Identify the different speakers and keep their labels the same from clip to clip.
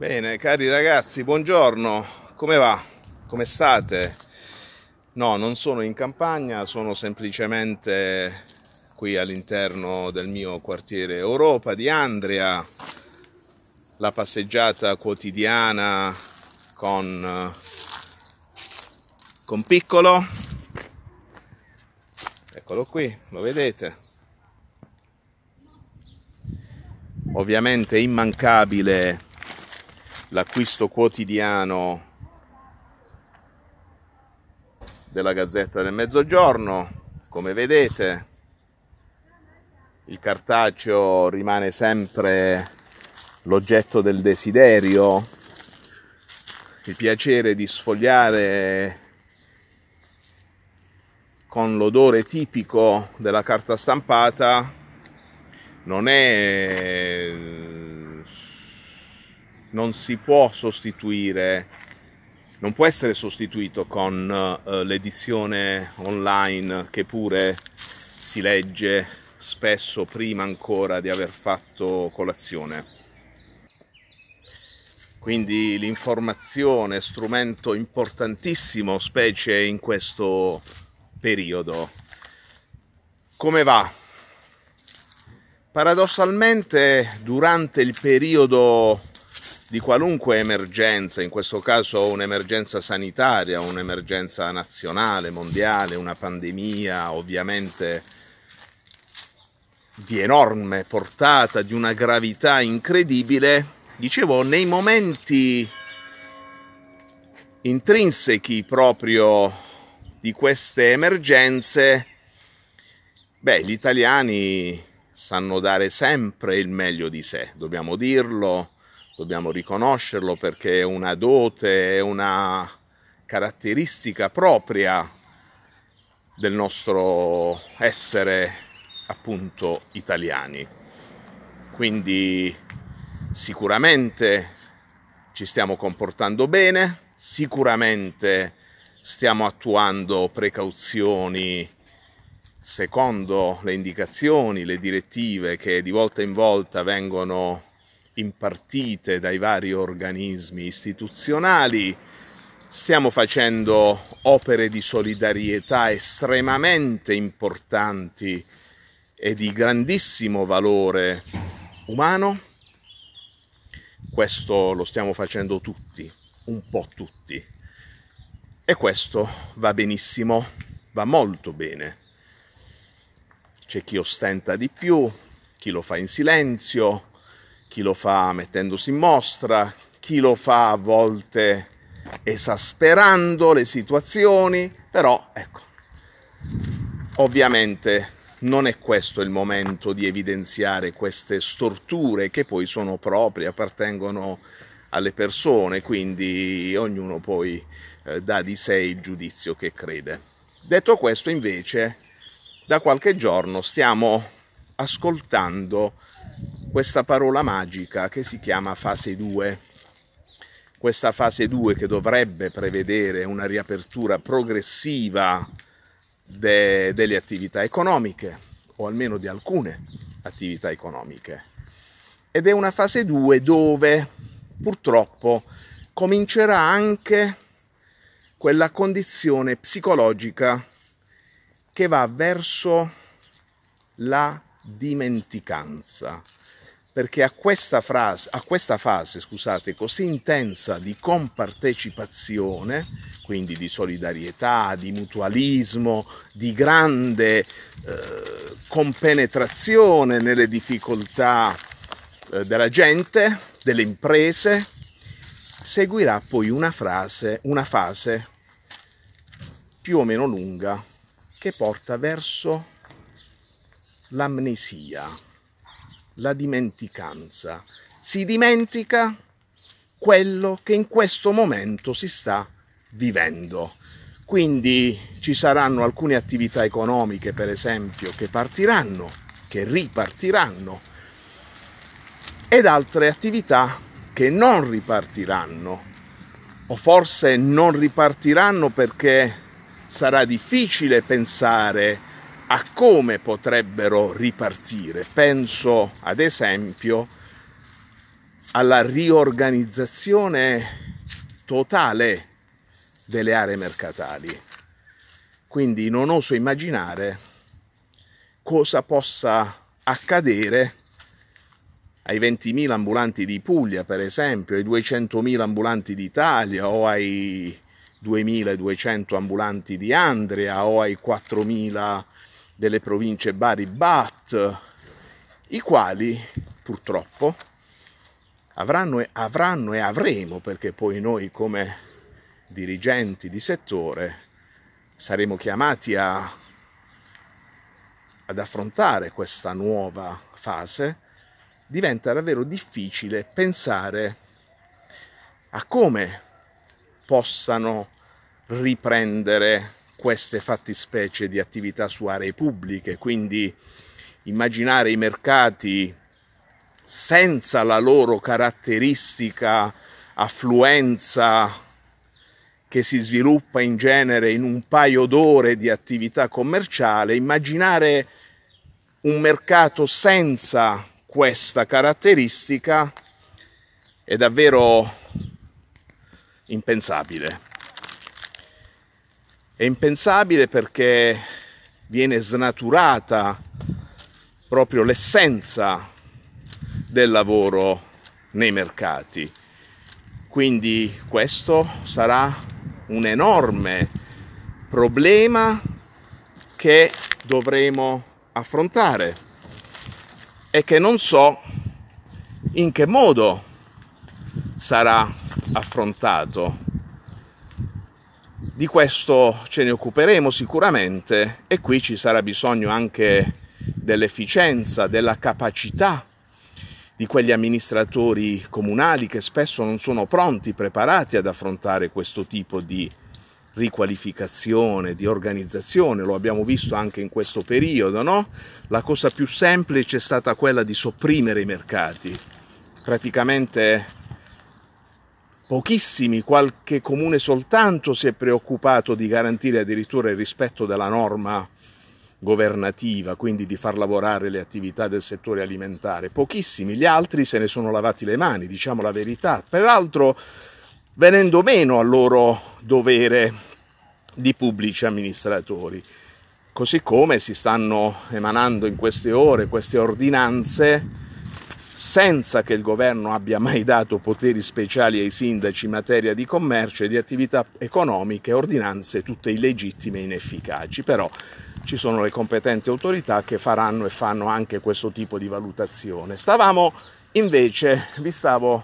Speaker 1: Bene, cari ragazzi, buongiorno, come va? Come state? No, non sono in campagna, sono semplicemente qui all'interno del mio quartiere Europa di Andria, la passeggiata quotidiana con, con Piccolo, eccolo qui, lo vedete, ovviamente immancabile l'acquisto quotidiano della Gazzetta del Mezzogiorno, come vedete il cartaceo rimane sempre l'oggetto del desiderio, il piacere di sfogliare con l'odore tipico della carta stampata non è non si può sostituire, non può essere sostituito con eh, l'edizione online che pure si legge spesso prima ancora di aver fatto colazione. Quindi l'informazione, è strumento importantissimo, specie in questo periodo. Come va? Paradossalmente, durante il periodo di qualunque emergenza, in questo caso un'emergenza sanitaria, un'emergenza nazionale, mondiale, una pandemia ovviamente di enorme portata, di una gravità incredibile, dicevo, nei momenti intrinsechi proprio di queste emergenze, beh, gli italiani sanno dare sempre il meglio di sé, dobbiamo dirlo dobbiamo riconoscerlo perché è una dote, è una caratteristica propria del nostro essere appunto italiani. Quindi sicuramente ci stiamo comportando bene, sicuramente stiamo attuando precauzioni secondo le indicazioni, le direttive che di volta in volta vengono impartite dai vari organismi istituzionali. Stiamo facendo opere di solidarietà estremamente importanti e di grandissimo valore umano. Questo lo stiamo facendo tutti, un po' tutti. E questo va benissimo, va molto bene. C'è chi ostenta di più, chi lo fa in silenzio, chi lo fa mettendosi in mostra, chi lo fa a volte esasperando le situazioni, però ecco, ovviamente non è questo il momento di evidenziare queste storture che poi sono proprie, appartengono alle persone, quindi ognuno poi eh, dà di sé il giudizio che crede. Detto questo, invece, da qualche giorno stiamo ascoltando questa parola magica che si chiama fase 2. Questa fase 2 che dovrebbe prevedere una riapertura progressiva de, delle attività economiche, o almeno di alcune attività economiche. Ed è una fase 2 dove purtroppo comincerà anche quella condizione psicologica che va verso la dimenticanza perché a questa, frase, a questa fase scusate, così intensa di compartecipazione, quindi di solidarietà, di mutualismo, di grande eh, compenetrazione nelle difficoltà eh, della gente, delle imprese, seguirà poi una, frase, una fase più o meno lunga che porta verso l'amnesia la dimenticanza. Si dimentica quello che in questo momento si sta vivendo. Quindi ci saranno alcune attività economiche, per esempio, che partiranno, che ripartiranno, ed altre attività che non ripartiranno, o forse non ripartiranno perché sarà difficile pensare a come potrebbero ripartire. Penso ad esempio alla riorganizzazione totale delle aree mercatali. Quindi non oso immaginare cosa possa accadere ai 20.000 ambulanti di Puglia, per esempio, ai 200.000 ambulanti d'Italia o ai 2.200 ambulanti di Andria o ai 4.000 delle province Bari Bat, i quali purtroppo avranno e, avranno e avremo, perché poi noi come dirigenti di settore saremo chiamati a, ad affrontare questa nuova fase, diventa davvero difficile pensare a come possano riprendere queste fattispecie di attività su aree pubbliche, quindi immaginare i mercati senza la loro caratteristica affluenza che si sviluppa in genere in un paio d'ore di attività commerciale, immaginare un mercato senza questa caratteristica è davvero impensabile. È impensabile perché viene snaturata proprio l'essenza del lavoro nei mercati. Quindi questo sarà un enorme problema che dovremo affrontare e che non so in che modo sarà affrontato. Di questo ce ne occuperemo sicuramente e qui ci sarà bisogno anche dell'efficienza, della capacità di quegli amministratori comunali che spesso non sono pronti, preparati ad affrontare questo tipo di riqualificazione, di organizzazione, lo abbiamo visto anche in questo periodo, no? La cosa più semplice è stata quella di sopprimere i mercati. Praticamente pochissimi, qualche comune soltanto si è preoccupato di garantire addirittura il rispetto della norma governativa, quindi di far lavorare le attività del settore alimentare. Pochissimi, gli altri se ne sono lavati le mani, diciamo la verità. Peraltro venendo meno al loro dovere di pubblici amministratori. Così come si stanno emanando in queste ore queste ordinanze senza che il governo abbia mai dato poteri speciali ai sindaci in materia di commercio e di attività economiche, ordinanze tutte illegittime e inefficaci. Però ci sono le competenti autorità che faranno e fanno anche questo tipo di valutazione. Stavamo invece, vi stavo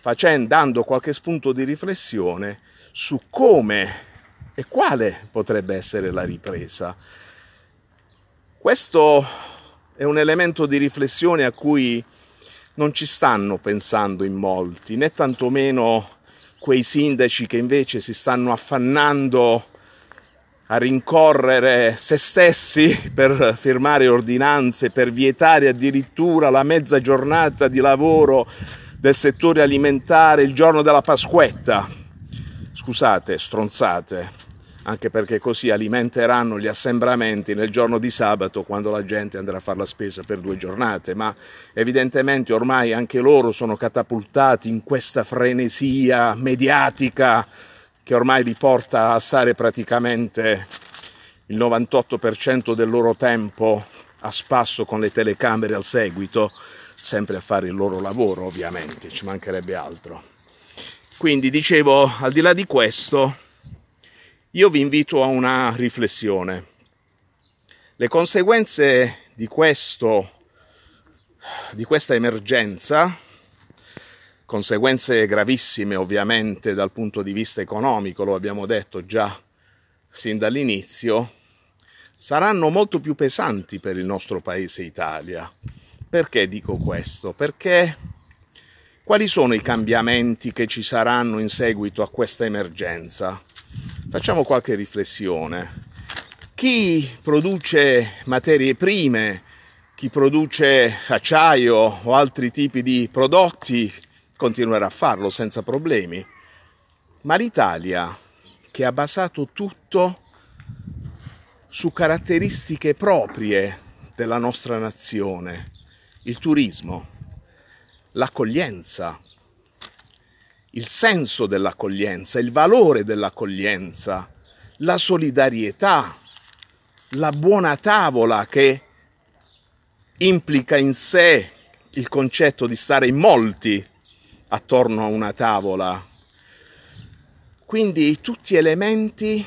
Speaker 1: facendo, dando qualche spunto di riflessione su come e quale potrebbe essere la ripresa. Questo è un elemento di riflessione a cui non ci stanno pensando in molti, né tantomeno quei sindaci che invece si stanno affannando a rincorrere se stessi per firmare ordinanze, per vietare addirittura la mezza giornata di lavoro del settore alimentare il giorno della Pasquetta. Scusate, stronzate anche perché così alimenteranno gli assembramenti nel giorno di sabato quando la gente andrà a fare la spesa per due giornate, ma evidentemente ormai anche loro sono catapultati in questa frenesia mediatica che ormai li porta a stare praticamente il 98% del loro tempo a spasso con le telecamere al seguito, sempre a fare il loro lavoro ovviamente, ci mancherebbe altro. Quindi dicevo, al di là di questo, io vi invito a una riflessione. Le conseguenze di, questo, di questa emergenza, conseguenze gravissime ovviamente dal punto di vista economico, lo abbiamo detto già sin dall'inizio, saranno molto più pesanti per il nostro paese Italia. Perché dico questo? Perché quali sono i cambiamenti che ci saranno in seguito a questa emergenza? facciamo qualche riflessione. Chi produce materie prime, chi produce acciaio o altri tipi di prodotti continuerà a farlo senza problemi. Ma l'Italia, che ha basato tutto su caratteristiche proprie della nostra nazione, il turismo, l'accoglienza, il senso dell'accoglienza, il valore dell'accoglienza, la solidarietà, la buona tavola che implica in sé il concetto di stare in molti attorno a una tavola. Quindi tutti elementi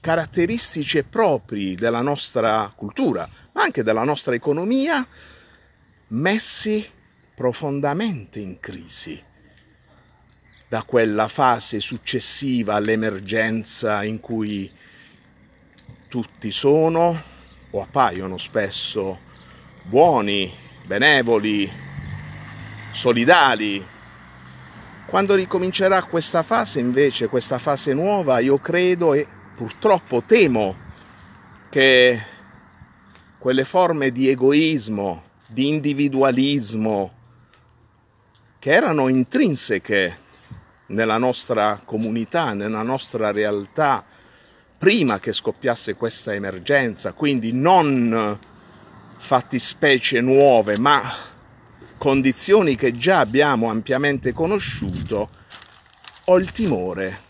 Speaker 1: caratteristici e propri della nostra cultura, ma anche della nostra economia, messi profondamente in crisi da quella fase successiva all'emergenza in cui tutti sono o appaiono spesso buoni, benevoli, solidali. Quando ricomincerà questa fase invece, questa fase nuova, io credo e purtroppo temo che quelle forme di egoismo, di individualismo che erano intrinseche nella nostra comunità, nella nostra realtà, prima che scoppiasse questa emergenza, quindi non fattispecie nuove, ma condizioni che già abbiamo ampiamente conosciuto, ho il timore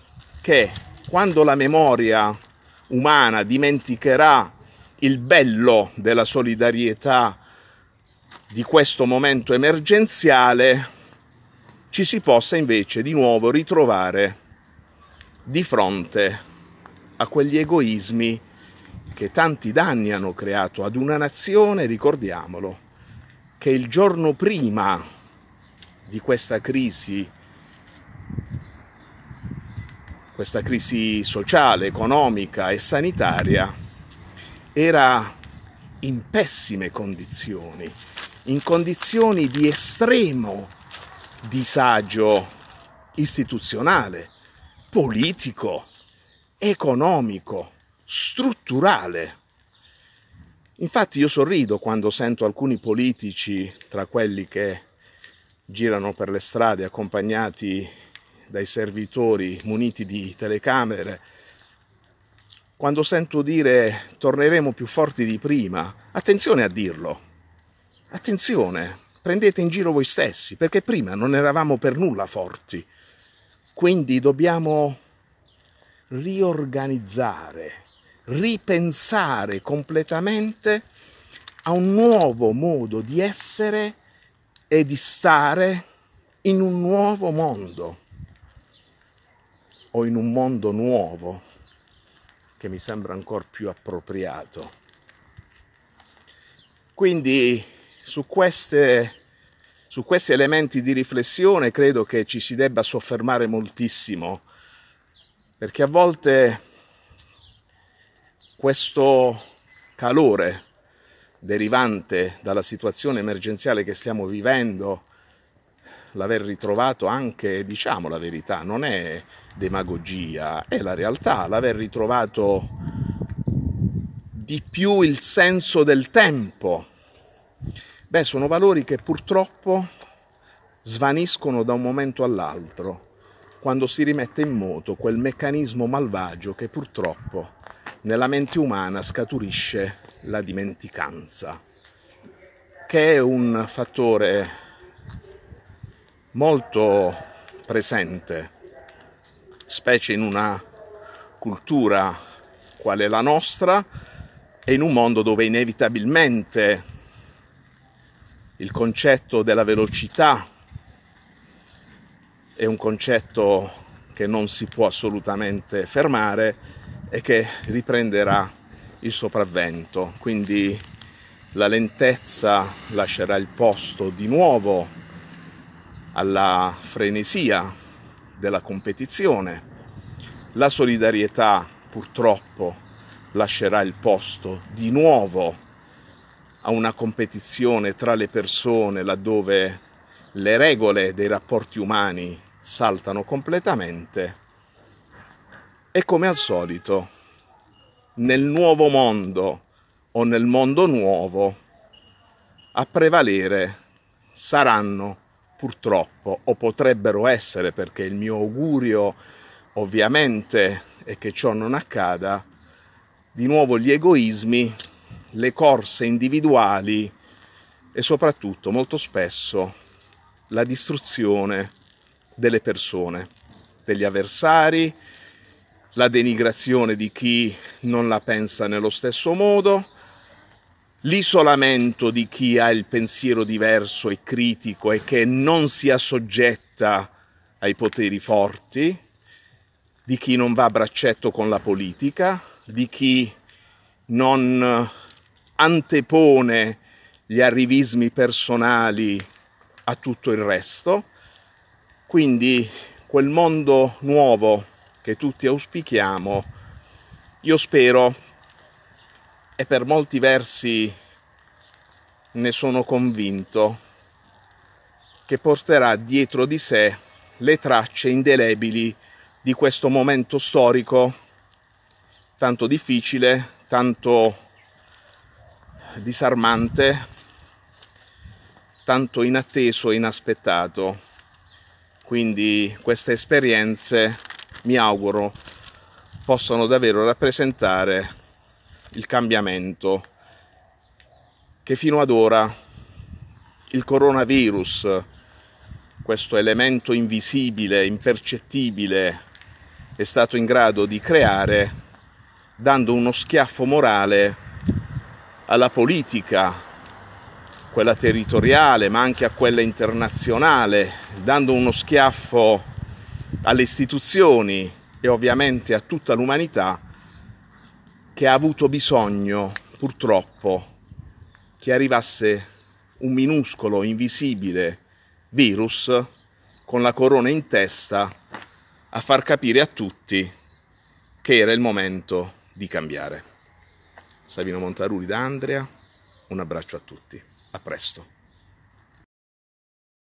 Speaker 1: che quando la memoria umana dimenticherà il bello della solidarietà di questo momento emergenziale, ci si possa invece di nuovo ritrovare di fronte a quegli egoismi che tanti danni hanno creato ad una nazione, ricordiamolo, che il giorno prima di questa crisi, questa crisi sociale, economica e sanitaria, era in pessime condizioni, in condizioni di estremo disagio istituzionale, politico, economico, strutturale. Infatti io sorrido quando sento alcuni politici, tra quelli che girano per le strade accompagnati dai servitori muniti di telecamere, quando sento dire torneremo più forti di prima, attenzione a dirlo, attenzione, prendete in giro voi stessi, perché prima non eravamo per nulla forti. Quindi dobbiamo riorganizzare, ripensare completamente a un nuovo modo di essere e di stare in un nuovo mondo o in un mondo nuovo che mi sembra ancora più appropriato. Quindi su queste su questi elementi di riflessione credo che ci si debba soffermare moltissimo, perché a volte questo calore derivante dalla situazione emergenziale che stiamo vivendo, l'aver ritrovato anche, diciamo la verità, non è demagogia, è la realtà, l'aver ritrovato di più il senso del tempo, Beh, sono valori che purtroppo svaniscono da un momento all'altro, quando si rimette in moto quel meccanismo malvagio che purtroppo nella mente umana scaturisce la dimenticanza, che è un fattore molto presente, specie in una cultura quale la nostra e in un mondo dove inevitabilmente il concetto della velocità è un concetto che non si può assolutamente fermare e che riprenderà il sopravvento. Quindi la lentezza lascerà il posto di nuovo alla frenesia della competizione. La solidarietà purtroppo lascerà il posto di nuovo alla a una competizione tra le persone laddove le regole dei rapporti umani saltano completamente e come al solito nel nuovo mondo o nel mondo nuovo a prevalere saranno purtroppo o potrebbero essere perché il mio augurio ovviamente è che ciò non accada di nuovo gli egoismi le corse individuali e soprattutto molto spesso la distruzione delle persone, degli avversari, la denigrazione di chi non la pensa nello stesso modo, l'isolamento di chi ha il pensiero diverso e critico e che non si assoggetta ai poteri forti, di chi non va a braccetto con la politica, di chi non antepone gli arrivismi personali a tutto il resto. Quindi quel mondo nuovo che tutti auspichiamo, io spero, e per molti versi ne sono convinto, che porterà dietro di sé le tracce indelebili di questo momento storico tanto difficile, tanto disarmante, tanto inatteso e inaspettato. Quindi queste esperienze, mi auguro, possano davvero rappresentare il cambiamento che fino ad ora il coronavirus, questo elemento invisibile, impercettibile, è stato in grado di creare dando uno schiaffo morale alla politica, quella territoriale, ma anche a quella internazionale, dando uno schiaffo alle istituzioni e ovviamente a tutta l'umanità che ha avuto bisogno, purtroppo, che arrivasse un minuscolo, invisibile virus con la corona in testa a far capire a tutti che era il momento di cambiare. Savino Montaruri da Andrea, un abbraccio a tutti, a presto.